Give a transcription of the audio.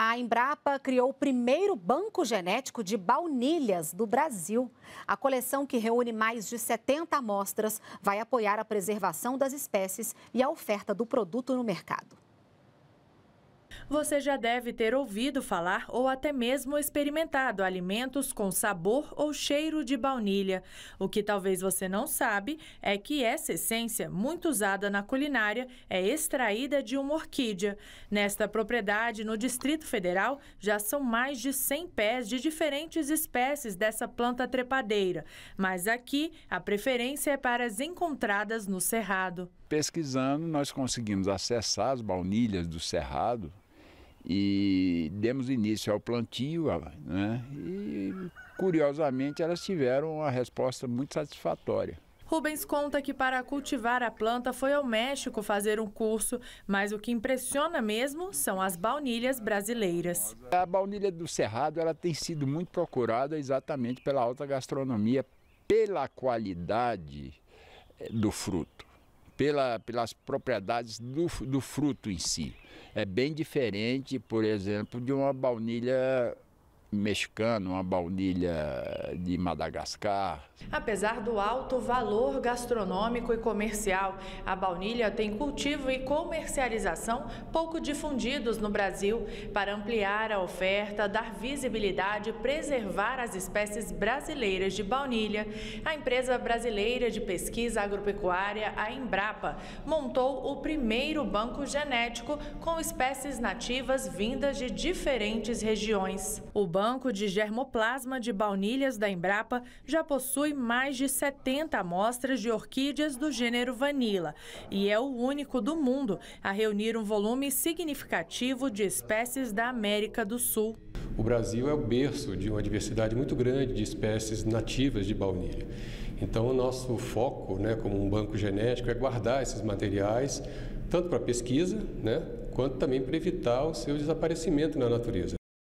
A Embrapa criou o primeiro banco genético de baunilhas do Brasil. A coleção, que reúne mais de 70 amostras, vai apoiar a preservação das espécies e a oferta do produto no mercado. Você já deve ter ouvido falar ou até mesmo experimentado alimentos com sabor ou cheiro de baunilha. O que talvez você não sabe é que essa essência, muito usada na culinária, é extraída de uma orquídea. Nesta propriedade, no Distrito Federal, já são mais de 100 pés de diferentes espécies dessa planta trepadeira, mas aqui a preferência é para as encontradas no Cerrado. Pesquisando, nós conseguimos acessar as baunilhas do Cerrado e demos início ao plantio, né? E curiosamente elas tiveram uma resposta muito satisfatória. Rubens conta que para cultivar a planta foi ao México fazer um curso, mas o que impressiona mesmo são as baunilhas brasileiras. A baunilha do Cerrado ela tem sido muito procurada exatamente pela alta gastronomia, pela qualidade eh, do fruto, pela, pelas propriedades do, do fruto em si é bem diferente, por exemplo, de uma baunilha mexicano, uma baunilha de Madagascar. Apesar do alto valor gastronômico e comercial, a baunilha tem cultivo e comercialização pouco difundidos no Brasil. Para ampliar a oferta, dar visibilidade e preservar as espécies brasileiras de baunilha, a empresa brasileira de pesquisa agropecuária, a Embrapa, montou o primeiro banco genético com espécies nativas vindas de diferentes regiões. O banco de germoplasma de baunilhas da Embrapa já possui mais de 70 amostras de orquídeas do gênero vanilla e é o único do mundo a reunir um volume significativo de espécies da América do Sul. O Brasil é o berço de uma diversidade muito grande de espécies nativas de baunilha. Então, o nosso foco, né, como um banco genético, é guardar esses materiais, tanto para pesquisa, né, quanto também para evitar o seu desaparecimento na natureza.